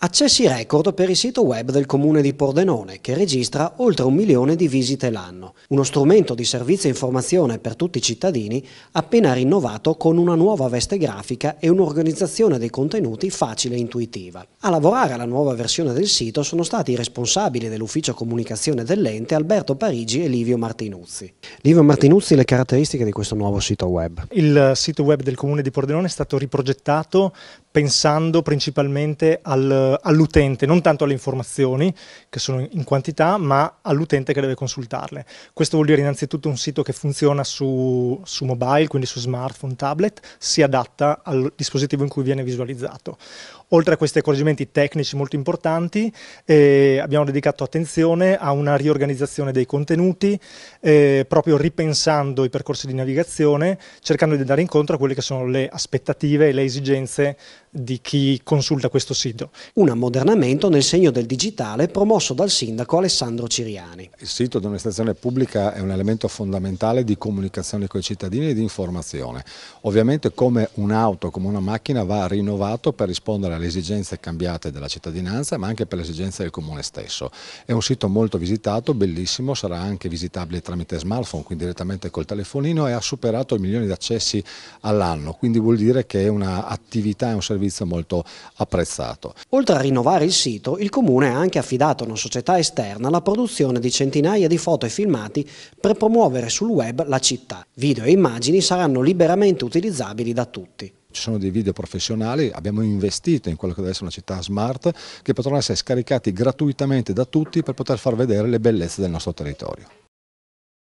Accessi record per il sito web del comune di Pordenone che registra oltre un milione di visite l'anno, uno strumento di servizio e informazione per tutti i cittadini appena rinnovato con una nuova veste grafica e un'organizzazione dei contenuti facile e intuitiva. A lavorare alla nuova versione del sito sono stati i responsabili dell'ufficio comunicazione dell'ente Alberto Parigi e Livio Martinuzzi. Livio Martinuzzi, le caratteristiche di questo nuovo sito web? Il sito web del comune di Pordenone è stato riprogettato pensando principalmente al, all'utente, non tanto alle informazioni che sono in quantità, ma all'utente che deve consultarle. Questo vuol dire innanzitutto un sito che funziona su, su mobile, quindi su smartphone, tablet, si adatta al dispositivo in cui viene visualizzato. Oltre a questi accorgimenti tecnici molto importanti, eh, abbiamo dedicato attenzione a una riorganizzazione dei contenuti, eh, proprio ripensando i percorsi di navigazione, cercando di andare incontro a quelle che sono le aspettative e le esigenze di chi consulta questo sito. Un ammodernamento nel segno del digitale promosso dal sindaco Alessandro Ciriani. Il sito di dell'amministrazione pubblica è un elemento fondamentale di comunicazione con i cittadini e di informazione. Ovviamente come un'auto, come una macchina va rinnovato per rispondere alle esigenze cambiate della cittadinanza ma anche per le esigenze del comune stesso. È un sito molto visitato, bellissimo, sarà anche visitabile tramite smartphone, quindi direttamente col telefonino e ha superato il milione di accessi all'anno, quindi vuol dire che è un'attività, è un servizio servizio molto apprezzato. Oltre a rinnovare il sito, il Comune ha anche affidato a una società esterna la produzione di centinaia di foto e filmati per promuovere sul web la città. Video e immagini saranno liberamente utilizzabili da tutti ci sono dei video professionali, abbiamo investito in quello che deve essere una città smart che potranno essere scaricati gratuitamente da tutti per poter far vedere le bellezze del nostro territorio.